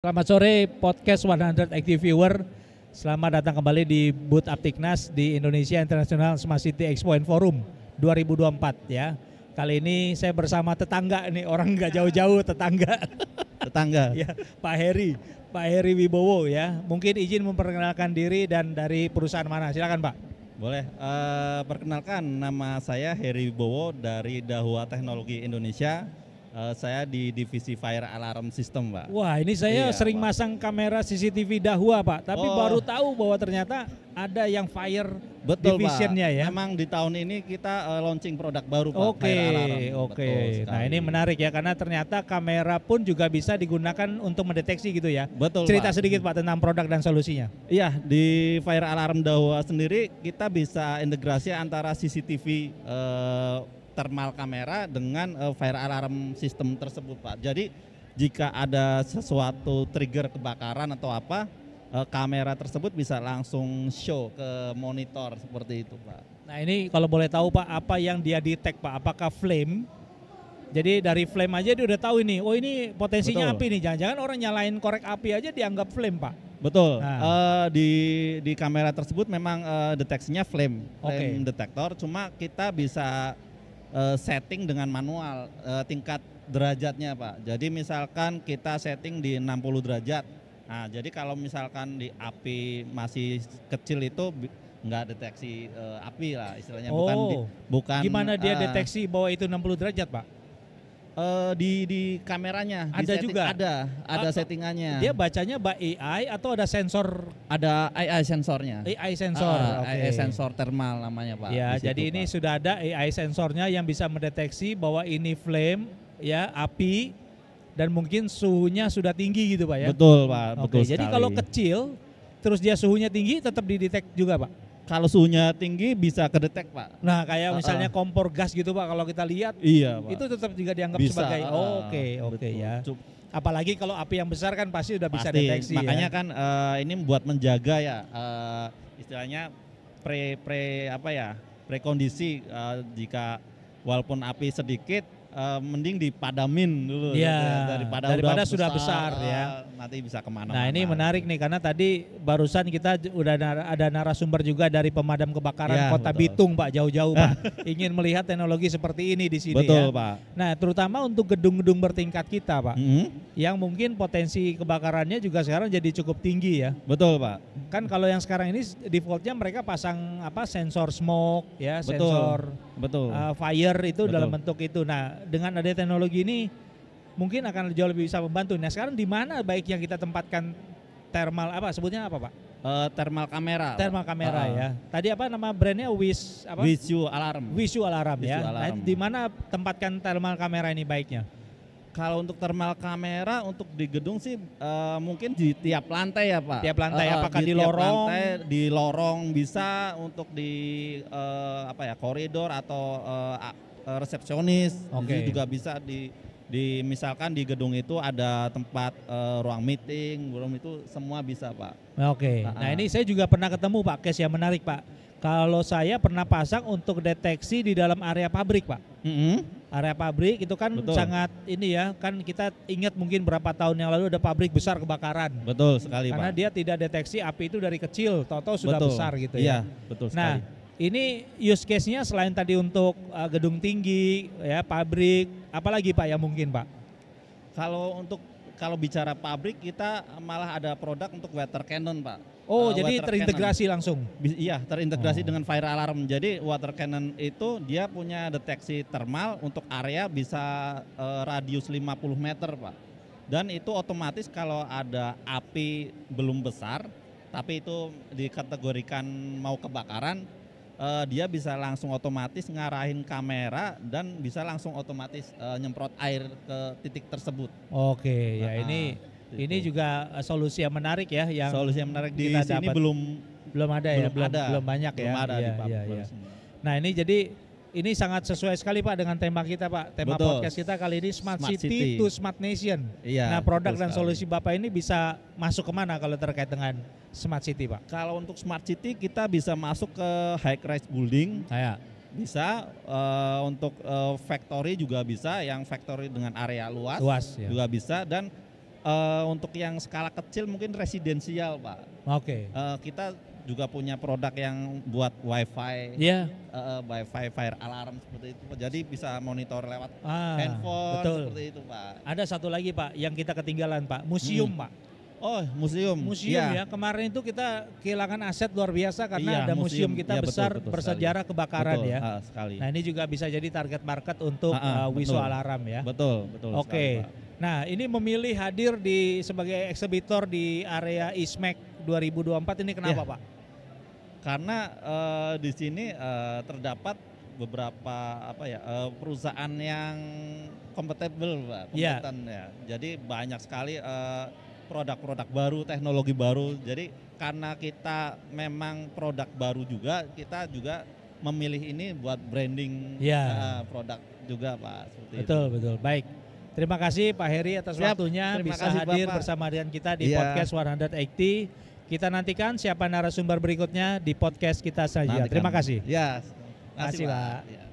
Selamat sore podcast 100 Active Viewer. Selamat datang kembali di Booth Aptiknas di Indonesia International Smart City Expo and Forum 2024 ya. Kali ini saya bersama tetangga nih, orang nggak jauh-jauh tetangga. Tetangga. ya, Pak Heri, Pak Heri Wibowo ya. Mungkin izin memperkenalkan diri dan dari perusahaan mana? Silakan, Pak. Boleh. Uh, perkenalkan nama saya Heri Wibowo dari Dahua Teknologi Indonesia Uh, saya di divisi fire alarm system, Pak. Wah, ini saya iya, sering Pak. masang kamera CCTV Dahua, Pak, tapi oh. baru tahu bahwa ternyata ada yang fire Betul, divisionnya ya. Memang di tahun ini kita uh, launching produk baru, Pak. Oke, okay, oke. Okay. Nah, ini menarik ya karena ternyata kamera pun juga bisa digunakan untuk mendeteksi gitu ya. Betul, Cerita Pak. sedikit Pak tentang produk dan solusinya. Iya, di fire alarm Dahua sendiri kita bisa integrasi antara CCTV uh, eh, thermal kamera dengan uh, fire alarm system tersebut Pak. Jadi jika ada sesuatu trigger kebakaran atau apa, uh, kamera tersebut bisa langsung show ke monitor seperti itu Pak. Nah ini kalau boleh tahu Pak, apa yang dia detect Pak? Apakah flame? Jadi dari flame aja dia udah tahu ini, oh ini potensinya Betul. api nih. Jangan-jangan orang nyalain korek api aja dianggap flame Pak. Betul. Nah. Uh, di di kamera tersebut memang uh, deteksinya flame, flame okay. detektor. Cuma kita bisa uh, setting dengan manual uh, tingkat derajatnya Pak. Jadi misalkan kita setting di 60 derajat. Nah, jadi kalau misalkan di api masih kecil itu nggak deteksi uh, api lah istilahnya oh, bukan di, oh, bukan gimana dia deteksi bahwa itu 60 derajat, Pak? uh, di di kameranya ada di juga ada ada A settingannya dia bacanya by AI atau ada sensor ada AI sensornya AI sensor uh, ah, okay. AI sensor thermal namanya pak ya situ, jadi ini sudah ada AI sensornya yang bisa mendeteksi bahwa ini flame ya api dan mungkin suhunya sudah tinggi gitu pak ya betul pak betul okay, jadi kalau kecil terus dia suhunya tinggi tetap didetek juga pak kalau suhunya tinggi bisa kedetek pak. Nah kayak misalnya uh, kompor gas gitu pak kalau kita lihat iya, pak. itu tetap juga dianggap bisa, sebagai ah, oke oh, oke okay, okay, ya. Apalagi kalau api yang besar kan pasti udah bisa deteksi. Ya. Makanya ya. kan uh, ini buat menjaga ya uh, istilahnya pre pre apa ya prekondisi uh, jika walaupun api sedikit uh, mending dipadamin dulu iya, gitu ya, daripada daripada sudah besar, besar ya eh, nanti bisa kemana nah ini menarik nih karena tadi barusan kita udah ada narasumber juga dari pemadam kebakaran ya, kota betul. Bitung pak jauh-jauh pak ingin melihat teknologi seperti ini di sini betul ya. pak nah terutama untuk gedung-gedung bertingkat kita pak mm -hmm. yang mungkin potensi kebakarannya juga sekarang jadi cukup tinggi ya betul pak kan kalau yang sekarang ini defaultnya mereka pasang apa sensor smoke ya betul. sensor Betul. Uh, fire itu Betul. dalam bentuk itu. Nah, dengan ada teknologi ini mungkin akan jauh lebih bisa membantu. Nah, sekarang di mana baik yang kita tempatkan thermal apa sebutnya apa, Pak? Uh, thermal kamera. Thermal kamera uh, ya. Tadi apa nama brandnya Wish apa? Wish You Alarm. Wish Alarm ya. Nah, di mana tempatkan thermal kamera ini baiknya? Kalau untuk thermal kamera untuk di gedung sih uh, mungkin di tiap lantai ya Pak. Tiap lantai uh, apakah di, di lorong? Lantai, di lorong bisa untuk di uh, apa ya koridor atau uh, resepsionis. Oke. juga bisa di di misalkan di gedung itu ada tempat uh, ruang meeting, ruang itu semua bisa pak. Oke. Okay. Ah, nah, nah ini saya juga pernah ketemu pak case yang menarik pak. Kalau saya pernah pasang untuk deteksi di dalam area pabrik pak. Mm -hmm area pabrik itu kan Betul. sangat ini ya kan kita ingat mungkin berapa tahun yang lalu ada pabrik besar kebakaran. Betul sekali Karena Pak. dia tidak deteksi api itu dari kecil, toto sudah betul. besar gitu ya. Iya, betul nah, sekali. Nah, ini use case-nya selain tadi untuk uh, gedung tinggi, ya pabrik, apalagi Pak ya mungkin Pak. Kalau untuk kalau bicara pabrik kita malah ada produk untuk water cannon pak. Oh uh, jadi terintegrasi cannon. langsung? iya terintegrasi oh. dengan fire alarm. Jadi water cannon itu dia punya deteksi termal untuk area bisa uh, radius 50 meter pak. Dan itu otomatis kalau ada api belum besar tapi itu dikategorikan mau kebakaran uh, dia bisa langsung otomatis ngarahin kamera dan bisa langsung otomatis uh, nyemprot air ke titik tersebut. Oke, ya, nah, ya ini itu. ini juga eh, solusi yang menarik ya yang solusi yang menarik di kita sini belum belum ada ya, belum ya, belum, ada. belum banyak belum ya. Ada ya, di ya, ya. Nah, ini jadi ini sangat sesuai sekali Pak dengan tema kita Pak. Tema Betul. podcast kita kali ini Smart, Smart City, to Smart Nation. Iya, nah produk dan sekali. solusi Bapak ini bisa masuk kemana kalau terkait dengan Smart City Pak? Kalau untuk Smart City kita bisa masuk ke high rise building. Saya bisa uh, untuk uh, factory juga bisa yang factory dengan area luas, luas ya. juga bisa dan uh, untuk yang skala kecil mungkin residensial pak. Oke. Okay. Uh, kita juga punya produk yang buat wifi, yeah. Iya. uh, eh, wifi fire alarm seperti itu. Jadi bisa monitor lewat ah, handphone betul. seperti itu Pak. Ada satu lagi Pak yang kita ketinggalan Pak, museum hmm. Pak. Oh museum. Museum ya. ya. Kemarin itu kita kehilangan aset luar biasa karena yeah, ada museum, kita yeah, iya, besar betul, betul, bersejarah sekali. kebakaran betul, ya. Uh, sekali. Nah ini juga bisa jadi target market untuk uh, uh, betul. Alarm ya. Betul betul. Oke. Okay. nah ini memilih hadir di sebagai eksibitor di area ISMEC 2024 ini kenapa yeah. Pak? karena uh, di sini uh, terdapat beberapa apa ya uh, perusahaan yang kompatibel pak yeah. Iya. ya jadi banyak sekali produk produk-produk baru teknologi baru jadi karena kita memang produk baru juga kita juga memilih ini buat branding yeah. Iya. uh, produk juga pak seperti betul itu. betul baik terima kasih Pak Heri atas Siap. waktunya Terima bisa kasih, hadir Bapak. bersama dengan kita di yeah. podcast 180 kita nantikan siapa narasumber berikutnya di podcast kita saja. Terima kasih. Ya, terima kasih, Pak. Ya.